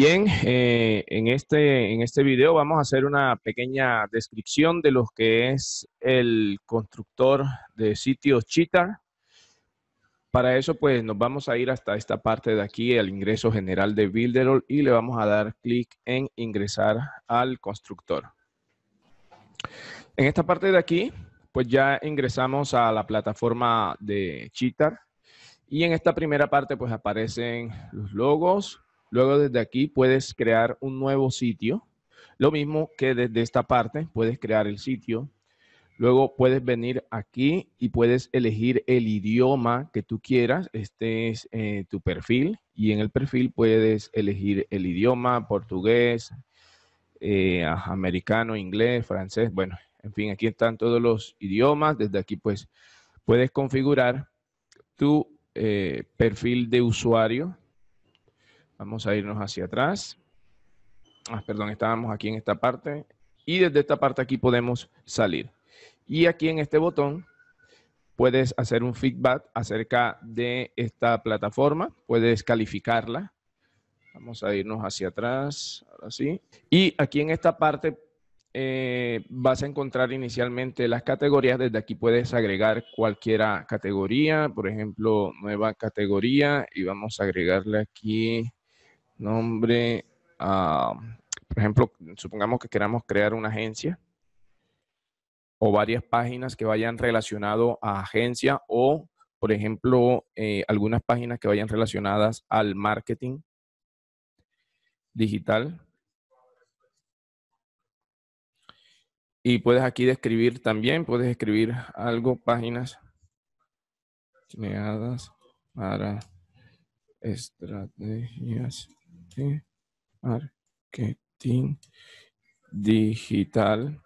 Bien, eh, en, este, en este video vamos a hacer una pequeña descripción de lo que es el constructor de sitios Cheetah. Para eso, pues, nos vamos a ir hasta esta parte de aquí, al ingreso general de Builderall, y le vamos a dar clic en ingresar al constructor. En esta parte de aquí, pues ya ingresamos a la plataforma de Cheetah. Y en esta primera parte, pues, aparecen los logos, Luego desde aquí puedes crear un nuevo sitio. Lo mismo que desde esta parte puedes crear el sitio. Luego puedes venir aquí y puedes elegir el idioma que tú quieras. Este es eh, tu perfil y en el perfil puedes elegir el idioma, portugués, eh, americano, inglés, francés. Bueno, en fin, aquí están todos los idiomas. Desde aquí pues puedes configurar tu eh, perfil de usuario Vamos a irnos hacia atrás. Ah, perdón, estábamos aquí en esta parte. Y desde esta parte aquí podemos salir. Y aquí en este botón puedes hacer un feedback acerca de esta plataforma. Puedes calificarla. Vamos a irnos hacia atrás, ahora sí. Y aquí en esta parte eh, vas a encontrar inicialmente las categorías. Desde aquí puedes agregar cualquiera categoría, por ejemplo, nueva categoría. Y vamos a agregarle aquí nombre, por ejemplo, supongamos que queramos crear una agencia o varias páginas que vayan relacionado a agencia o, por ejemplo, eh, algunas páginas que vayan relacionadas al marketing digital. Y puedes aquí describir también, puedes escribir algo, páginas creadas para estrategias marketing digital.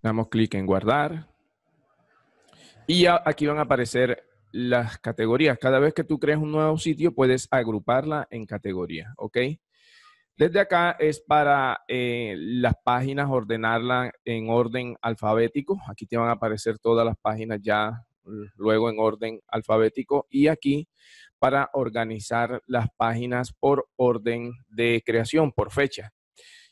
Damos clic en guardar. Y ya aquí van a aparecer las categorías. Cada vez que tú crees un nuevo sitio, puedes agruparla en categoría ¿ok? Desde acá es para eh, las páginas ordenarlas en orden alfabético. Aquí te van a aparecer todas las páginas ya luego en orden alfabético y aquí para organizar las páginas por orden de creación, por fecha.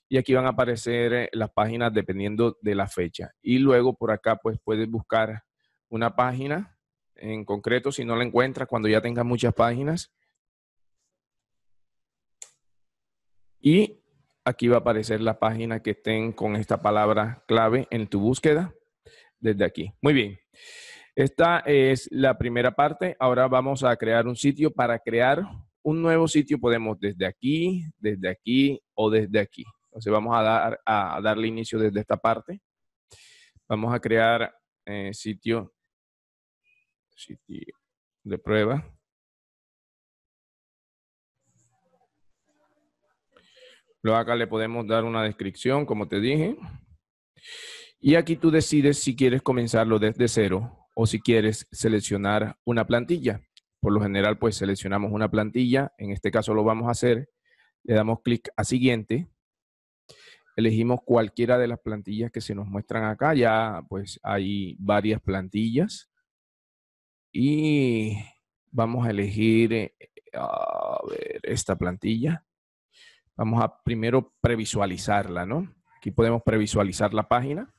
Y aquí van a aparecer eh, las páginas dependiendo de la fecha. Y luego por acá pues puedes buscar una página en concreto si no la encuentras cuando ya tengas muchas páginas Y aquí va a aparecer la página que estén con esta palabra clave en tu búsqueda desde aquí. Muy bien. Esta es la primera parte. Ahora vamos a crear un sitio. Para crear un nuevo sitio podemos desde aquí, desde aquí o desde aquí. Entonces vamos a, dar, a darle inicio desde esta parte. Vamos a crear eh, sitio, sitio de prueba. Luego acá le podemos dar una descripción, como te dije. Y aquí tú decides si quieres comenzarlo desde cero o si quieres seleccionar una plantilla. Por lo general, pues seleccionamos una plantilla. En este caso lo vamos a hacer. Le damos clic a siguiente. Elegimos cualquiera de las plantillas que se nos muestran acá. Ya pues hay varias plantillas. Y vamos a elegir, eh, esta plantilla. Vamos a primero previsualizarla, ¿no? Aquí podemos previsualizar la página.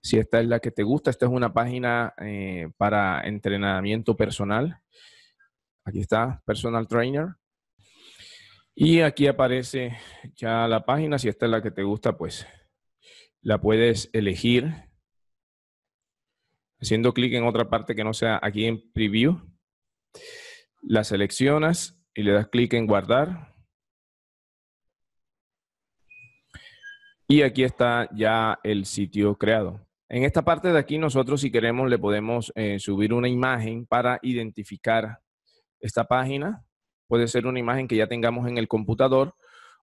Si esta es la que te gusta, esta es una página eh, para entrenamiento personal. Aquí está, Personal Trainer. Y aquí aparece ya la página. Si esta es la que te gusta, pues la puedes elegir haciendo clic en otra parte que no sea aquí en preview. La seleccionas y le das clic en guardar. Y aquí está ya el sitio creado. En esta parte de aquí nosotros si queremos le podemos eh, subir una imagen para identificar esta página. Puede ser una imagen que ya tengamos en el computador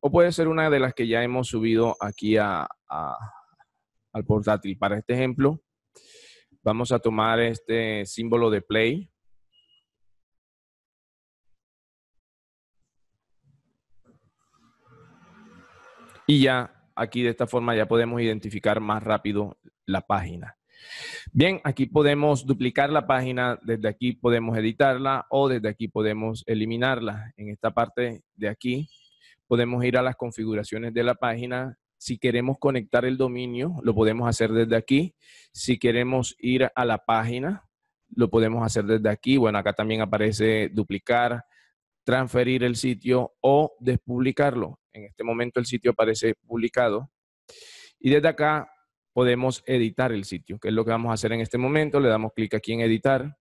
o puede ser una de las que ya hemos subido aquí al portátil. Para este ejemplo vamos a tomar este símbolo de play. Y ya aquí de esta forma ya podemos identificar más rápido la página. Bien, aquí podemos duplicar la página, desde aquí podemos editarla o desde aquí podemos eliminarla. En esta parte de aquí podemos ir a las configuraciones de la página. Si queremos conectar el dominio, lo podemos hacer desde aquí. Si queremos ir a la página, lo podemos hacer desde aquí. Bueno, acá también aparece duplicar, transferir el sitio o despublicarlo. En este momento el sitio aparece publicado. Y desde acá podemos editar el sitio, que es lo que vamos a hacer en este momento. Le damos clic aquí en editar.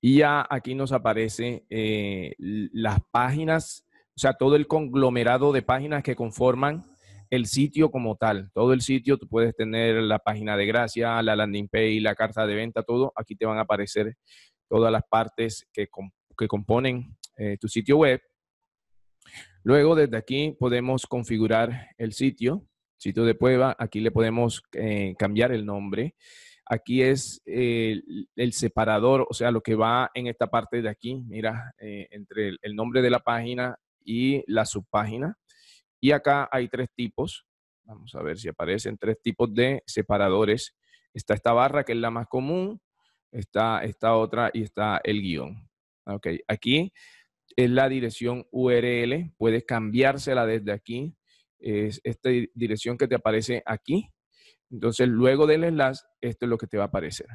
Y ya aquí nos aparece eh, las páginas, o sea, todo el conglomerado de páginas que conforman el sitio como tal. Todo el sitio, tú puedes tener la página de gracia, la landing page, la carta de venta, todo. Aquí te van a aparecer todas las partes que, componen eh, tu sitio web. Luego, desde aquí podemos configurar el sitio, sitio de prueba. Aquí le podemos eh, cambiar el nombre. Aquí es eh, el separador, o sea, lo que va en esta parte de aquí, mira, eh, entre el, nombre de la página y la subpágina. Y acá hay tres tipos. Vamos a ver si aparecen tres tipos de separadores. Está esta barra, que es la más común, está esta otra y está el guión. Ok, aquí es la dirección URL. Puedes cambiársela desde aquí. Es esta dirección que te aparece aquí. Entonces, luego del enlace, esto es lo que te va a aparecer.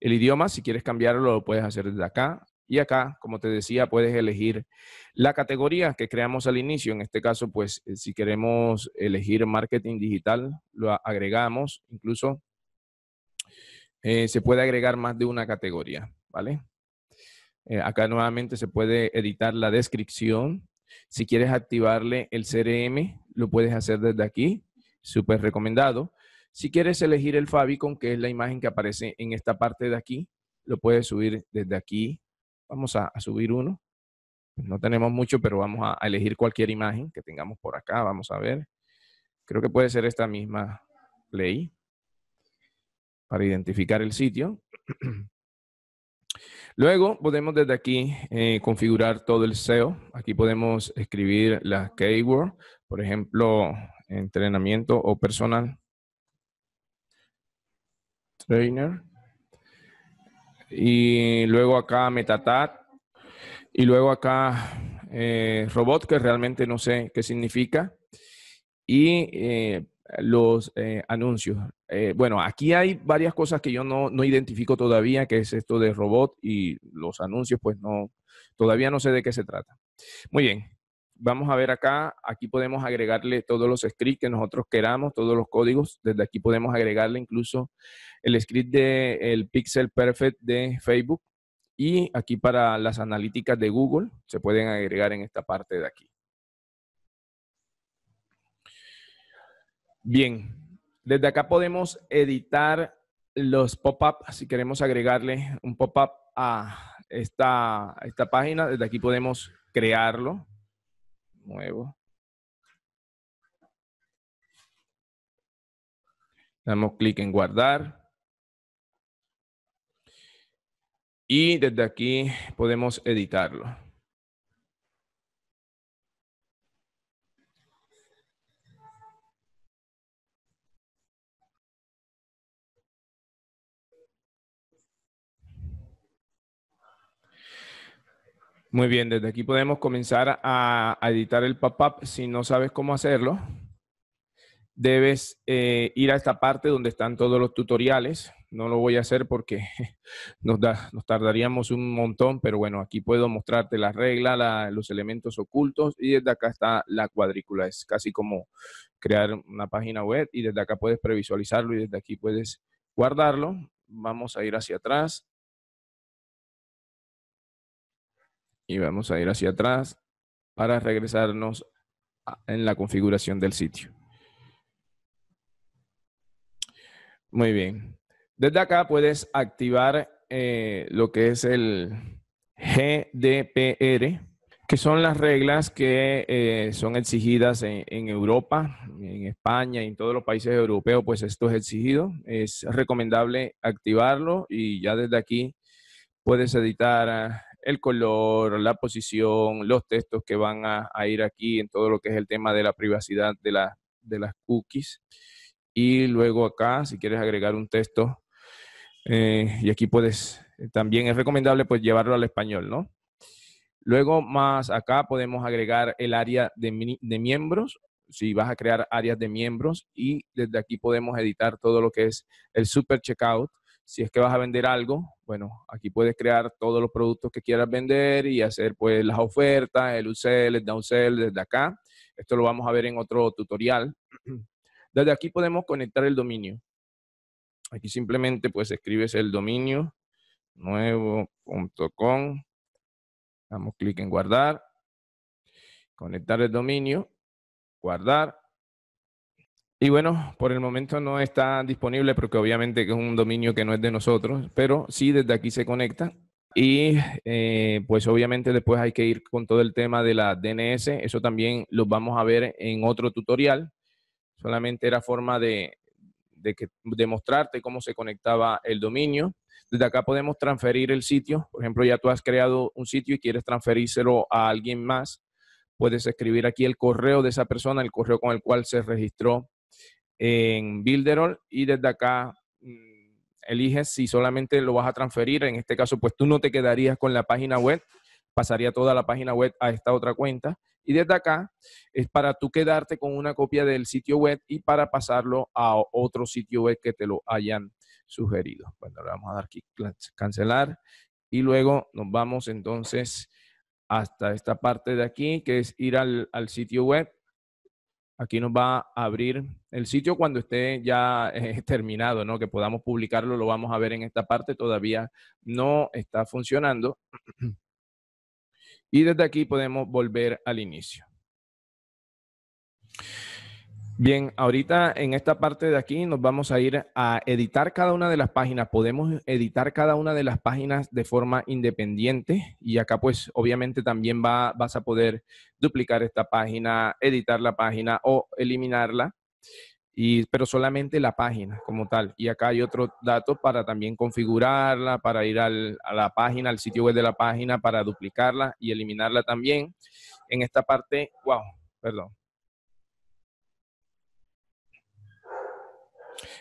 El idioma, si quieres cambiarlo, lo puedes hacer desde acá. Y acá, como te decía, puedes elegir la categoría que creamos al inicio. En este caso, pues, eh, si queremos elegir marketing digital, lo agregamos. Incluso eh, se puede agregar más de una categoría, ¿vale? Eh, acá nuevamente se puede editar la descripción. Si quieres activarle el CRM, lo puedes hacer desde aquí. Súper recomendado. Si quieres elegir el favicon, que es la imagen que aparece en esta parte de aquí, lo puedes subir desde aquí. Vamos a, subir uno. Pues no tenemos mucho, pero vamos a, a elegir cualquier imagen que tengamos por acá. Vamos a ver. Creo que puede ser esta misma ley para identificar el sitio. Luego podemos desde aquí eh, configurar todo el SEO. Aquí podemos escribir las keyword, por ejemplo, entrenamiento o personal trainer. Y luego acá metatat. Y luego acá eh, robot, que realmente no sé qué significa. Y eh, los eh, anuncios. Eh, bueno, aquí hay varias cosas que yo no, identifico todavía, que es esto de robot y los anuncios, pues no, todavía no sé de qué se trata. Muy bien, vamos a ver acá, aquí podemos agregarle todos los scripts que nosotros queramos, todos los códigos, desde aquí podemos agregarle incluso el script del el Pixel Perfect de Facebook y aquí para las analíticas de Google se pueden agregar en esta parte de aquí. Bien, desde acá podemos editar los pop-up, si queremos agregarle un pop-up a esta, esta página, desde aquí podemos crearlo. Nuevo. Damos clic en guardar. Y desde aquí podemos editarlo. Muy bien, desde aquí podemos comenzar a, editar el pop-up. Si no sabes cómo hacerlo, debes eh, ir a esta parte donde están todos los tutoriales. No lo voy a hacer porque nos, da, nos tardaríamos un montón, pero bueno, aquí puedo mostrarte la regla, los elementos ocultos y desde acá está la cuadrícula. Es casi como crear una página web y desde acá puedes previsualizarlo y desde aquí puedes guardarlo. Vamos a ir hacia atrás y vamos a ir hacia atrás para regresarnos en la configuración del sitio. Muy bien. Desde acá puedes activar eh, lo que es el GDPR, que son las reglas que eh, son exigidas en, en, Europa, en España y en todos los países europeos, pues esto es exigido. Es recomendable activarlo y ya desde aquí puedes editar el color, la posición, los textos que van a, ir aquí en todo lo que es el tema de la privacidad de, las cookies. Y luego acá, si quieres agregar un texto, eh, y aquí puedes, eh, también es recomendable pues llevarlo al español, ¿no? Luego más acá podemos agregar el área de miembros si vas a crear áreas de miembros y desde aquí podemos editar todo lo que es el super checkout, si es que vas a vender algo, bueno, aquí puedes crear todos los productos que quieras vender y hacer pues las ofertas, el upsell, el downsell desde acá. Esto lo vamos a ver en otro tutorial. Desde aquí podemos conectar el dominio. Aquí simplemente pues escribes el dominio nuevo.com. Damos clic en guardar. Conectar el dominio. Guardar. Y bueno, por el momento no está disponible porque obviamente que es un dominio que no es de nosotros, pero sí desde aquí se conecta. Y eh, pues obviamente después hay que ir con todo el tema de la DNS, eso también lo vamos a ver en otro tutorial. Solamente era forma de, de, cómo se conectaba el dominio. Desde acá podemos transferir el sitio. Por ejemplo, ya tú has creado un sitio y quieres transferírselo a alguien más. Puedes escribir aquí el correo de esa persona, el correo con el cual se registró en Builderall y desde acá mm, eliges si solamente lo vas a transferir. En este caso, pues tú no te quedarías con la página web, pasaría toda la página web a esta otra cuenta. Y desde acá es para tú quedarte con una copia del sitio web y para pasarlo a otro sitio web que te lo hayan sugerido. Bueno, le vamos a dar aquí cancelar y luego nos vamos entonces hasta esta parte de aquí que es ir al sitio web Aquí nos va a abrir el sitio cuando esté ya eh, terminado, ¿no? Que podamos publicarlo, lo vamos a ver en esta parte, todavía no está funcionando. Y desde aquí podemos volver al inicio. Bien, ahorita en esta parte de aquí nos vamos a ir a editar cada una de las páginas. Podemos editar cada una de las páginas de forma independiente y acá pues obviamente también vas a poder duplicar esta página, editar la página o eliminarla, y, pero solamente la página como tal. Y acá hay otro dato para también configurarla, para ir a la página, al sitio web de la página, para duplicarla y eliminarla también. En esta parte, wow, perdón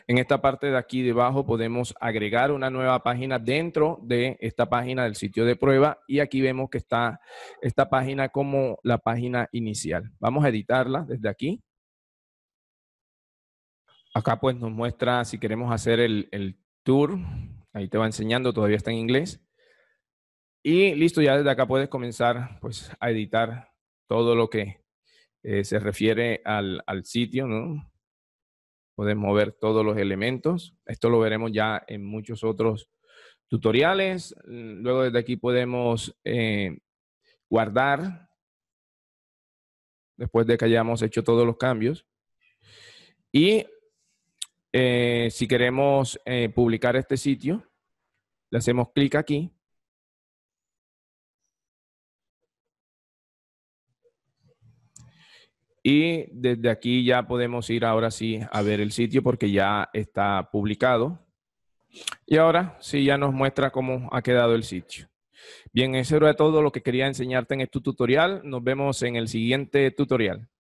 En esta parte de aquí debajo podemos agregar una nueva página dentro de esta página del sitio de prueba y aquí vemos que está esta página como la página inicial. Vamos a editarla desde aquí. Acá pues nos muestra si queremos hacer el, tour. Ahí te va enseñando, todavía está en inglés. Y listo, ya desde acá puedes comenzar pues a editar todo lo que eh, se refiere al, al sitio, ¿no? podemos ver todos los elementos. Esto lo veremos ya en muchos otros tutoriales. Luego desde aquí podemos eh, guardar después de que hayamos hecho todos los cambios. Y eh, si queremos eh, publicar este sitio, le hacemos clic aquí Y desde aquí ya podemos ir ahora sí a ver el sitio porque ya está publicado. Y ahora sí ya nos muestra cómo ha quedado el sitio. Bien, eso era todo lo que quería enseñarte en este tutorial. Nos vemos en el siguiente tutorial.